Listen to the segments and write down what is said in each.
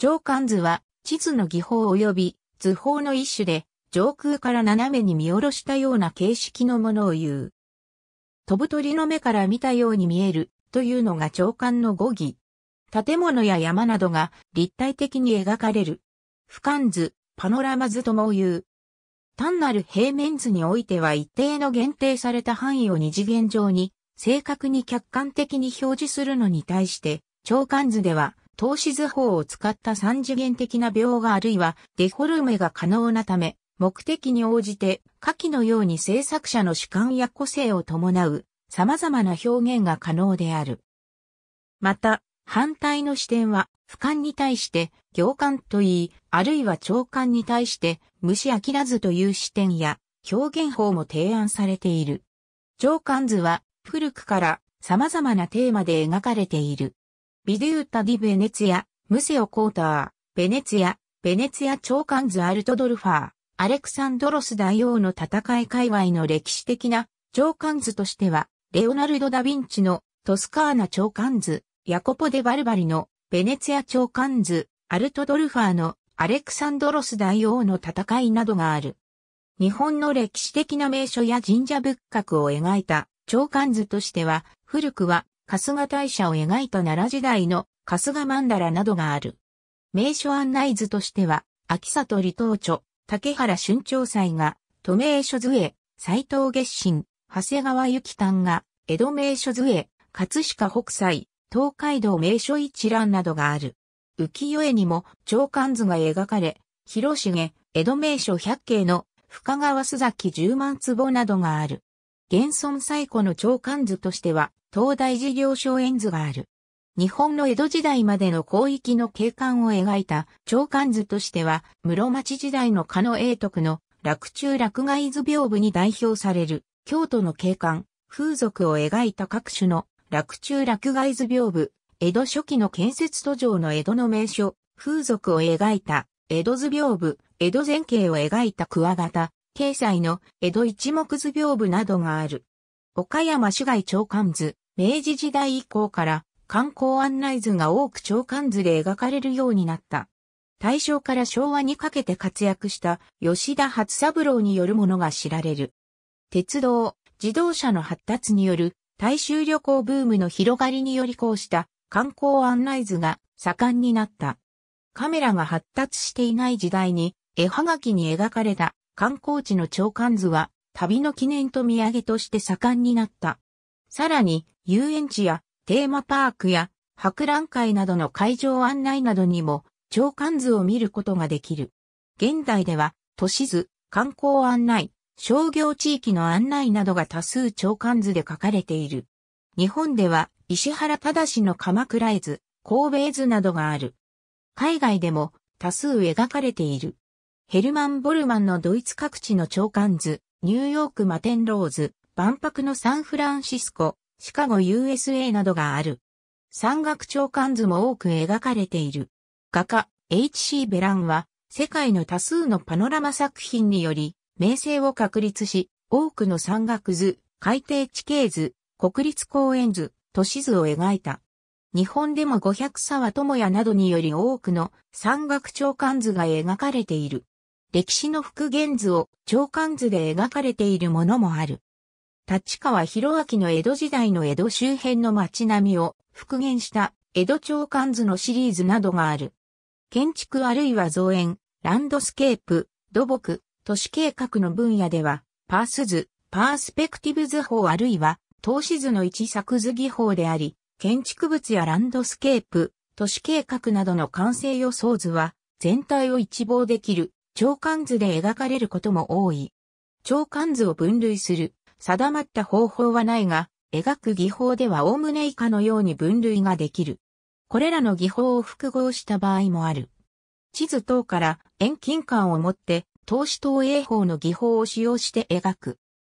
上巻図は地図の技法及び図法の一種で上空から斜めに見下ろしたような形式のものを言う。飛ぶ鳥の目から見たように見えるというのが長官の語義。建物や山などが立体的に描かれる。俯瞰図、パノラマ図とも言う。単なる平面図においては一定の限定された範囲を二次元上に正確に客観的に表示するのに対して、長官図では透視図法を使った三次元的な描画あるいはデフォルメが可能なため、目的に応じて下記のように制作者の主観や個性を伴う様々な表現が可能である。また、反対の視点は、俯瞰に対して行間といい、あるいは長官に対して虫飽きらずという視点や表現法も提案されている。長官図は古くから様々なテーマで描かれている。ビデュータ・ディ・ベネツィア、ムセオ・コーター、ベネツィア、ベネツィア長官図アルトドルファー、アレクサンドロス大王の戦い界隈の歴史的な長官図としては、レオナルド・ダ・ヴィンチのトスカーナ長官図、ヤコポ・デ・バルバリのベネツィア長官図、アルトドルファーのアレクサンドロス大王の戦いなどがある。日本の歴史的な名所や神社仏閣を描いた長官図としては、古くは春日大社を描いた奈良時代の春日曼荼羅などがある。名所案内図としては、秋里離島著、竹原春長祭が、都名所図へ、斎藤月心、長谷川幸丹が、江戸名所図へ、葛飾北斎、東海道名所一覧などがある。浮世絵にも長官図が描かれ、広重、江戸名所百景の深川須崎十万坪などがある。現存最古の長官図としては、東大事業所円図がある。日本の江戸時代までの広域の景観を描いた長官図としては、室町時代の狩野英徳の落中落外図屏風に代表される京都の景観、風俗を描いた各種の落中落外図屏風、江戸初期の建設途上の江戸の名所、風俗を描いた江戸図屏風、江戸前景を描いた桑形、経済の江戸一目図屏風などがある。岡山市街長官図、明治時代以降から観光案内図が多く長官図で描かれるようになった。大正から昭和にかけて活躍した吉田初三郎によるものが知られる。鉄道、自動車の発達による大衆旅行ブームの広がりによりこうした観光案内図が盛んになった。カメラが発達していない時代に絵はがきに描かれた観光地の長官図は旅の記念と土産として盛んになった。さらに遊園地やテーマパークや博覧会などの会場案内などにも長官図を見ることができる。現代では都市図、観光案内、商業地域の案内などが多数長官図で書かれている。日本では石原正の鎌倉絵図、神戸絵図などがある。海外でも多数描かれている。ヘルマン・ボルマンのドイツ各地の長官図、ニューヨーク・マテンローズ、万博のサンフランシスコ、シカゴ USA などがある。山岳長官図も多く描かれている。画家 H.C. ベランは世界の多数のパノラマ作品により名声を確立し、多くの山岳図、海底地形図、国立公園図、都市図を描いた。日本でも五百沢智也などにより多くの山岳長官図が描かれている。歴史の復元図を長官図で描かれているものもある。立川広明の江戸時代の江戸周辺の街並みを復元した江戸町館図のシリーズなどがある。建築あるいは造園、ランドスケープ、土木、都市計画の分野では、パース図、パースペクティブ図法あるいは、投資図の一作図技法であり、建築物やランドスケープ、都市計画などの完成予想図は、全体を一望できる、長官図で描かれることも多い。長官図を分類する、定まった方法はないが、描く技法では概ね以下のように分類ができる。これらの技法を複合した場合もある。地図等から遠近感を持って投資投影法の技法を使用して描く。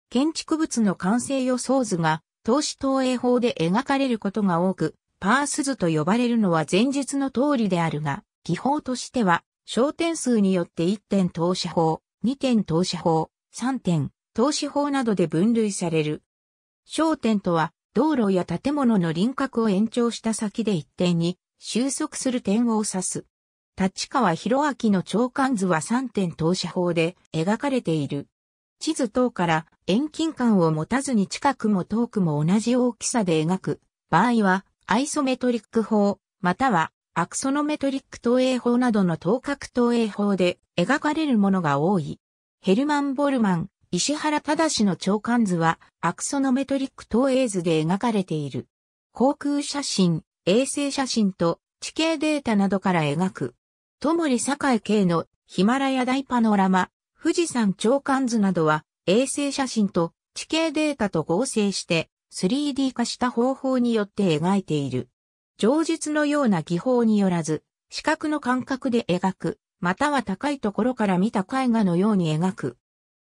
建築物の完成予想図が投資投影法で描かれることが多く、パース図と呼ばれるのは前述の通りであるが、技法としては、焦点数によって1点投射法、2点投射法、3点投資法などで分類される。焦点とは、道路や建物の輪郭を延長した先で一点に収束する点を指す。立川広明の長官図は3点投資法で描かれている。地図等から遠近感を持たずに近くも遠くも同じ大きさで描く場合はアイソメトリック法またはアクソノメトリック投影法などの等角投影法で描かれるものが多い。ヘルマン・ボルマン、石原忠の長官図は、アクソノメトリック投影図で描かれている。航空写真、衛星写真と地形データなどから描く。ともり堺系のヒマラヤ大パノラマ、富士山長官図などは、衛星写真と地形データと合成して 3D 化した方法によって描いている。上述のような技法によらず、視覚の感覚で描く、または高いところから見た絵画のように描く。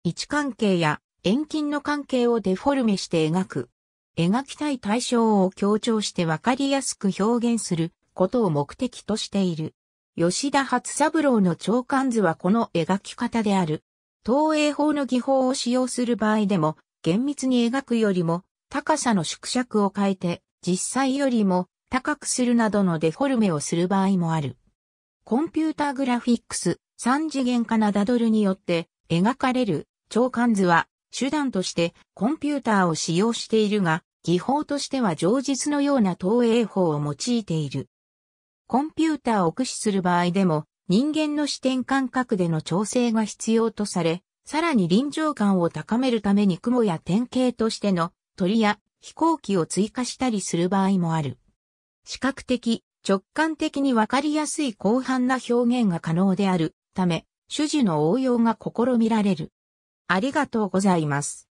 位置関係や遠近の関係をデフォルメして描く。描きたい対象を強調してわかりやすく表現することを目的としている。吉田初三郎の長官図はこの描き方である。投影法の技法を使用する場合でも、厳密に描くよりも、高さの縮尺を変えて、実際よりも高くするなどのデフォルメをする場合もある。コンピュータグラフィックス、三次元化なダドルによって描かれる長官図は手段としてコンピューターを使用しているが、技法としては上述のような投影法を用いている。コンピューターを駆使する場合でも、人間の視点感覚での調整が必要とされ、さらに臨場感を高めるために雲や典型としての鳥や飛行機を追加したりする場合もある。視覚的、直感的にわかりやすい広範な表現が可能であるため、種術の応用が試みられる。ありがとうございます。